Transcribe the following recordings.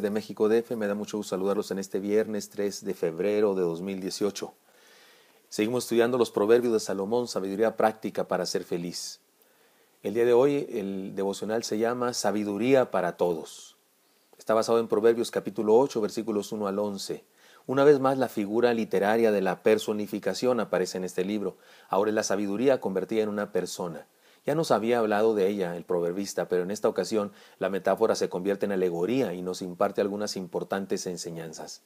de México DF, me da mucho gusto saludarlos en este viernes 3 de febrero de 2018. Seguimos estudiando los proverbios de Salomón, sabiduría práctica para ser feliz. El día de hoy el devocional se llama Sabiduría para Todos. Está basado en Proverbios capítulo 8, versículos 1 al 11. Una vez más la figura literaria de la personificación aparece en este libro. Ahora es la sabiduría convertida en una persona. Ya nos había hablado de ella el proverbista, pero en esta ocasión la metáfora se convierte en alegoría y nos imparte algunas importantes enseñanzas.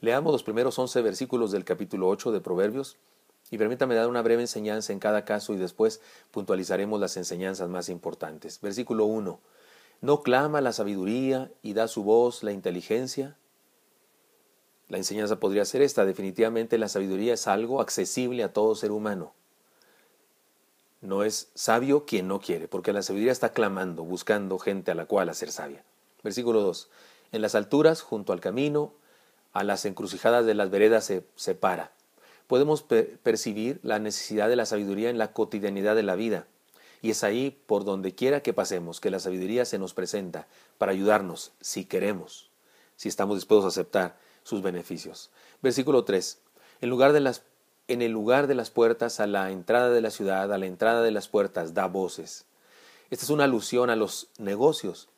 Leamos los primeros once versículos del capítulo 8 de Proverbios y permítame dar una breve enseñanza en cada caso y después puntualizaremos las enseñanzas más importantes. Versículo 1. ¿No clama la sabiduría y da su voz la inteligencia? La enseñanza podría ser esta. Definitivamente la sabiduría es algo accesible a todo ser humano. No es sabio quien no quiere, porque la sabiduría está clamando, buscando gente a la cual hacer sabia. Versículo 2. En las alturas, junto al camino, a las encrucijadas de las veredas se separa. Podemos percibir la necesidad de la sabiduría en la cotidianidad de la vida. Y es ahí, por donde quiera que pasemos, que la sabiduría se nos presenta para ayudarnos, si queremos, si estamos dispuestos a aceptar sus beneficios. Versículo 3. En lugar de las en el lugar de las puertas a la entrada de la ciudad, a la entrada de las puertas, da voces. Esta es una alusión a los negocios.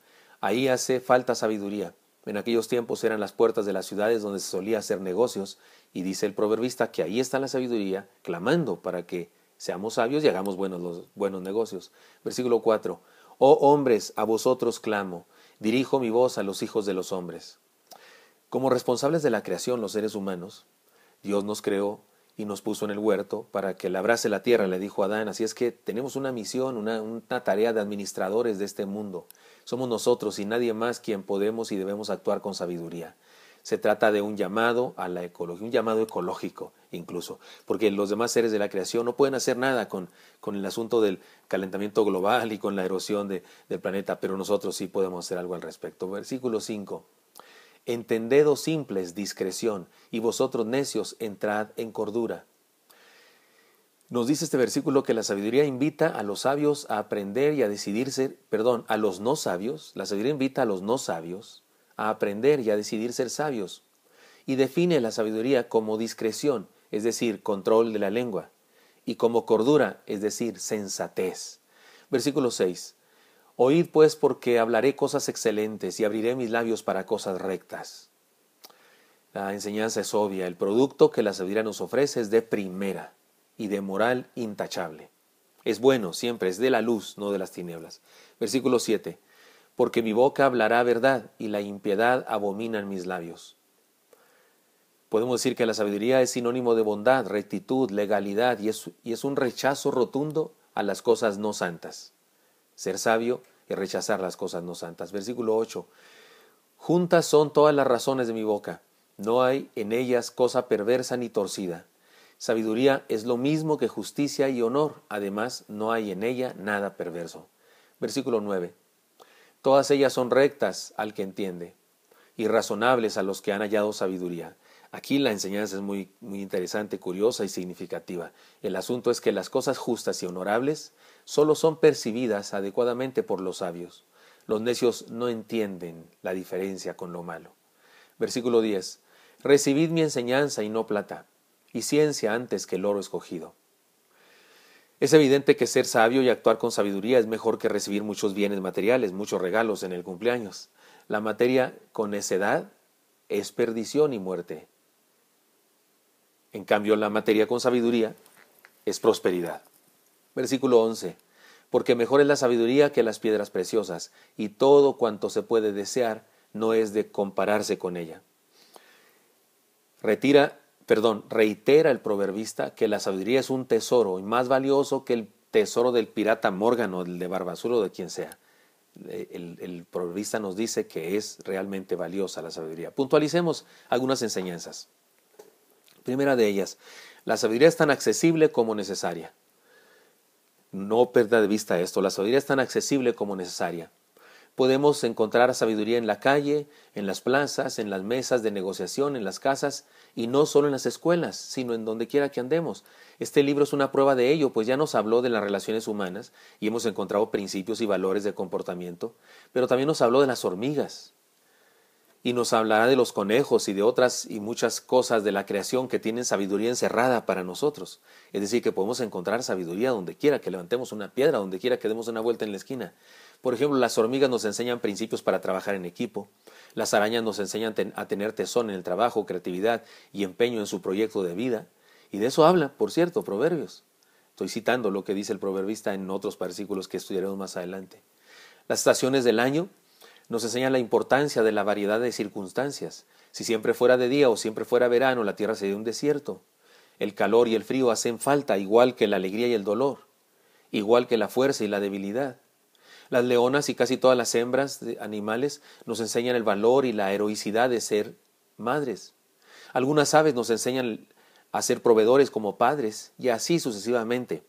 Ahí hace falta sabiduría. En aquellos tiempos eran las puertas de las ciudades donde se solía hacer negocios y dice el proverbista que ahí está la sabiduría clamando para que seamos sabios y hagamos buenos, los buenos negocios. Versículo 4. Oh hombres, a vosotros clamo, dirijo mi voz a los hijos de los hombres. Como responsables de la creación, los seres humanos, Dios nos creó y nos puso en el huerto para que labrase la tierra, le dijo Adán. Así es que tenemos una misión, una, tarea de administradores de este mundo. Somos nosotros y nadie más quien podemos y debemos actuar con sabiduría. Se trata de un llamado a la ecología, un llamado ecológico incluso, porque los demás seres de la creación no pueden hacer nada con, con el asunto del calentamiento global y con la erosión del planeta, pero nosotros sí podemos hacer algo al respecto. Versículo 5. Entendedos oh simples discreción, y vosotros necios entrad en cordura. Nos dice este versículo que la sabiduría invita a los sabios a aprender y a decidirse, perdón, a los no sabios, la sabiduría invita a los no sabios a aprender y a decidir ser sabios. Y define la sabiduría como discreción, es decir, control de la lengua, y como cordura, es decir, sensatez. Versículo 6. Oíd pues porque hablaré cosas excelentes y abriré mis labios para cosas rectas. La enseñanza es obvia, el producto que la sabiduría nos ofrece es de primera y de moral intachable. Es bueno siempre, es de la luz, no de las tinieblas. Versículo 7. Porque mi boca hablará verdad y la impiedad en mis labios. Podemos decir que la sabiduría es sinónimo de bondad, rectitud, legalidad y es un rechazo rotundo a las cosas no santas ser sabio y rechazar las cosas no santas. Versículo 8. Juntas son todas las razones de mi boca, no hay en ellas cosa perversa ni torcida. Sabiduría es lo mismo que justicia y honor, además no hay en ella nada perverso. Versículo 9. Todas ellas son rectas al que entiende, y razonables a los que han hallado sabiduría. Aquí la enseñanza es muy, muy interesante, curiosa y significativa. El asunto es que las cosas justas y honorables solo son percibidas adecuadamente por los sabios. Los necios no entienden la diferencia con lo malo. Versículo 10. Recibid mi enseñanza y no plata, y ciencia antes que el oro escogido. Es evidente que ser sabio y actuar con sabiduría es mejor que recibir muchos bienes materiales, muchos regalos en el cumpleaños. La materia con necedad es perdición y muerte, en cambio, la materia con sabiduría es prosperidad. Versículo 11. Porque mejor es la sabiduría que las piedras preciosas, y todo cuanto se puede desear no es de compararse con ella. Retira, perdón, reitera el proverbista que la sabiduría es un tesoro y más valioso que el tesoro del pirata o el de o de quien sea. Eh, el proverbista nos dice que es realmente valiosa la sabiduría. Puntualicemos algunas enseñanzas. Primera de ellas, la sabiduría es tan accesible como necesaria. No perda de vista esto, la sabiduría es tan accesible como necesaria. Podemos encontrar sabiduría en la calle, en las plazas, en las mesas de negociación, en las casas y no solo en las escuelas, sino en donde quiera que andemos. Este libro es una prueba de ello, pues ya nos habló de las relaciones humanas y hemos encontrado principios y valores de comportamiento, pero también nos habló de las hormigas, y nos hablará de los conejos y de otras y muchas cosas de la creación que tienen sabiduría encerrada para nosotros. Es decir, que podemos encontrar sabiduría donde quiera que levantemos una piedra, donde quiera que demos una vuelta en la esquina. Por ejemplo, las hormigas nos enseñan principios para trabajar en equipo, las arañas nos enseñan a tener tesón en el trabajo, creatividad y empeño en su proyecto de vida. Y de eso habla, por cierto, Proverbios. Estoy citando lo que dice el proverbista en otros versículos que estudiaremos más adelante. Las estaciones del año nos enseña la importancia de la variedad de circunstancias. Si siempre fuera de día o siempre fuera verano, la tierra sería un desierto. El calor y el frío hacen falta, igual que la alegría y el dolor, igual que la fuerza y la debilidad. Las leonas y casi todas las hembras de animales nos enseñan el valor y la heroicidad de ser madres. Algunas aves nos enseñan a ser proveedores como padres y así sucesivamente.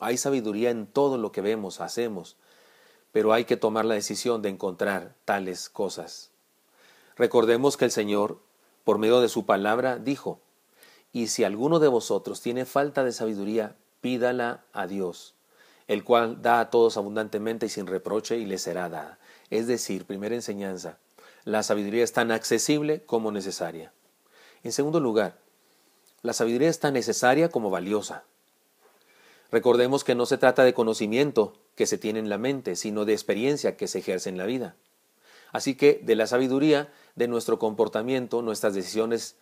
Hay sabiduría en todo lo que vemos, hacemos, pero hay que tomar la decisión de encontrar tales cosas. Recordemos que el Señor, por medio de su palabra, dijo, Y si alguno de vosotros tiene falta de sabiduría, pídala a Dios, el cual da a todos abundantemente y sin reproche y le será dada. Es decir, primera enseñanza, la sabiduría es tan accesible como necesaria. En segundo lugar, la sabiduría es tan necesaria como valiosa. Recordemos que no se trata de conocimiento que se tiene en la mente, sino de experiencia que se ejerce en la vida. Así que de la sabiduría de nuestro comportamiento, nuestras decisiones,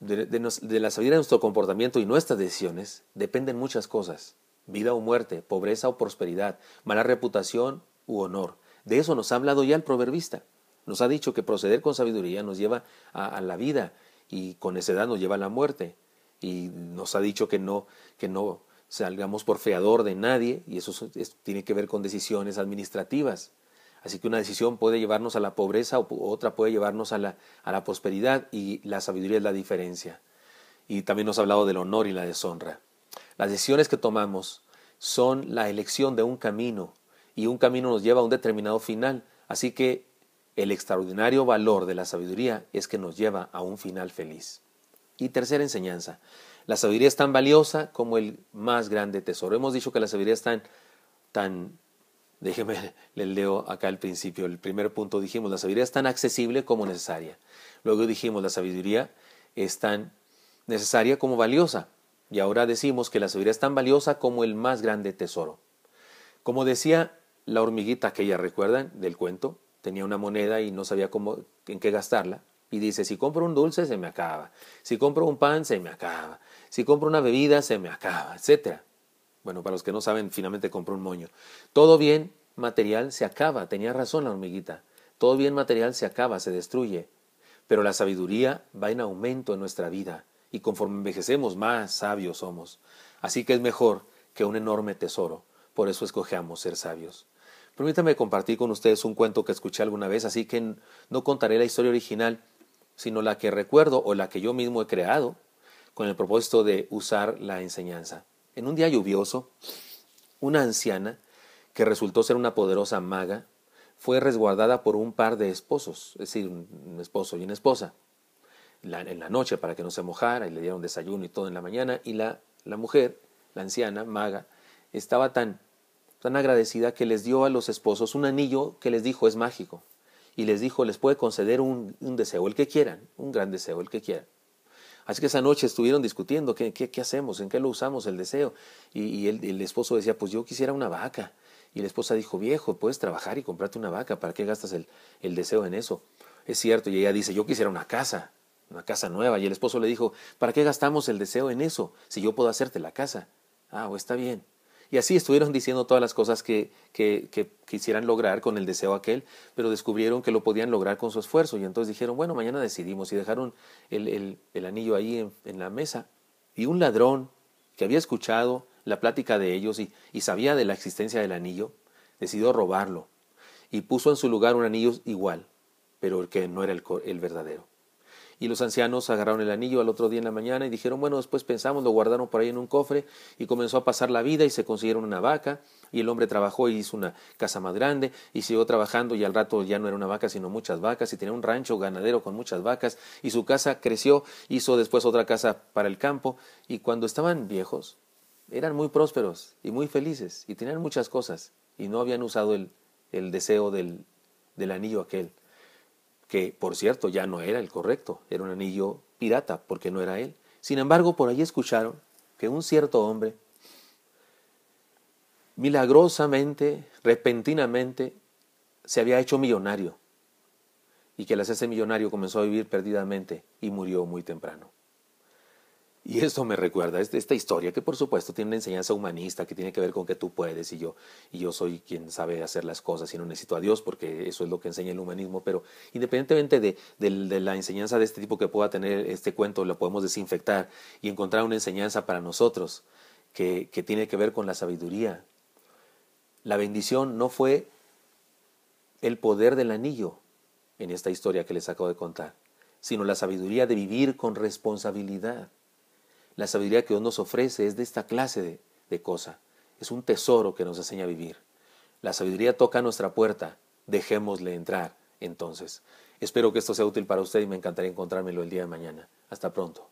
de, la sabiduría de nuestro comportamiento y nuestras decisiones dependen muchas cosas. Vida o muerte, pobreza o prosperidad, mala reputación u honor. De eso nos ha hablado ya el proverbista. Nos ha dicho que proceder con sabiduría nos lleva a, la vida y con edad nos lleva a la muerte. Y nos ha dicho que no, que no salgamos por feador de nadie y eso tiene que ver con decisiones administrativas. Así que una decisión puede llevarnos a la pobreza o otra puede llevarnos a la, a la prosperidad y la sabiduría es la diferencia. Y también nos ha hablado del honor y la deshonra. Las decisiones que tomamos son la elección de un camino y un camino nos lleva a un determinado final. Así que el extraordinario valor de la sabiduría es que nos lleva a un final feliz. Y tercera enseñanza, la sabiduría es tan valiosa como el más grande tesoro. Hemos dicho que la sabiduría es tan, tan, déjeme, le leo acá al principio, el primer punto dijimos, la sabiduría es tan accesible como necesaria. Luego dijimos, la sabiduría es tan necesaria como valiosa. Y ahora decimos que la sabiduría es tan valiosa como el más grande tesoro. Como decía la hormiguita que ya recuerdan del cuento, tenía una moneda y no sabía cómo, en qué gastarla. Y dice, si compro un dulce se me acaba, si compro un pan se me acaba, si compro una bebida se me acaba, etc. Bueno, para los que no saben, finalmente compro un moño. Todo bien material se acaba, tenía razón la hormiguita. Todo bien material se acaba, se destruye. Pero la sabiduría va en aumento en nuestra vida y conforme envejecemos más sabios somos. Así que es mejor que un enorme tesoro. Por eso escogemos ser sabios. Permítame compartir con ustedes un cuento que escuché alguna vez, así que no contaré la historia original, sino la que recuerdo o la que yo mismo he creado con el propósito de usar la enseñanza. En un día lluvioso, una anciana, que resultó ser una poderosa maga, fue resguardada por un par de esposos, es decir, un esposo y una esposa, en la noche para que no se mojara y le dieron desayuno y todo en la mañana, y la, la mujer, la anciana, maga, estaba tan, tan agradecida que les dio a los esposos un anillo que les dijo es mágico y les dijo, les puede conceder un, deseo, el que quieran, un gran deseo, el que quieran. Así que esa noche estuvieron discutiendo qué, qué, hacemos, en qué lo usamos el deseo. Y, el, esposo decía, pues yo quisiera una vaca. Y la esposa dijo, viejo, puedes trabajar y comprarte una vaca, ¿para qué gastas el, el deseo en eso? Es cierto, y ella dice, yo quisiera una casa, una casa nueva. Y el esposo le dijo, ¿para qué gastamos el deseo en eso si yo puedo hacerte la casa? Ah, pues está bien. Y así estuvieron diciendo todas las cosas que, quisieran lograr con el deseo aquel, pero descubrieron que lo podían lograr con su esfuerzo. Y entonces dijeron, bueno, mañana decidimos. Y dejaron el, anillo ahí en, la mesa. Y un ladrón que había escuchado la plática de ellos y, sabía de la existencia del anillo, decidió robarlo y puso en su lugar un anillo igual, pero que no era el verdadero. Y los ancianos agarraron el anillo al otro día en la mañana y dijeron, bueno, después pensamos, lo guardaron por ahí en un cofre y comenzó a pasar la vida y se consiguieron una vaca y el hombre trabajó y hizo una casa más grande y siguió trabajando y al rato ya no era una vaca sino muchas vacas y tenía un rancho ganadero con muchas vacas y su casa creció, hizo después otra casa para el campo y cuando estaban viejos eran muy prósperos y muy felices y tenían muchas cosas y no habían usado el, deseo del, del anillo aquel que por cierto ya no era el correcto, era un anillo pirata porque no era él. Sin embargo, por allí escucharon que un cierto hombre milagrosamente, repentinamente, se había hecho millonario y que al hacerse millonario comenzó a vivir perdidamente y murió muy temprano. Y eso me recuerda esta, historia que por supuesto tiene una enseñanza humanista que tiene que ver con que tú puedes y yo, y yo soy quien sabe hacer las cosas y no necesito a Dios porque eso es lo que enseña el humanismo, pero independientemente de, la enseñanza de este tipo que pueda tener este cuento, lo podemos desinfectar y encontrar una enseñanza para nosotros que, que tiene que ver con la sabiduría. La bendición no fue el poder del anillo en esta historia que les acabo de contar, sino la sabiduría de vivir con responsabilidad. La sabiduría que Dios nos ofrece es de esta clase de, cosa. Es un tesoro que nos enseña a vivir. La sabiduría toca nuestra puerta. Dejémosle entrar entonces. Espero que esto sea útil para usted y me encantaría encontrármelo el día de mañana. Hasta pronto.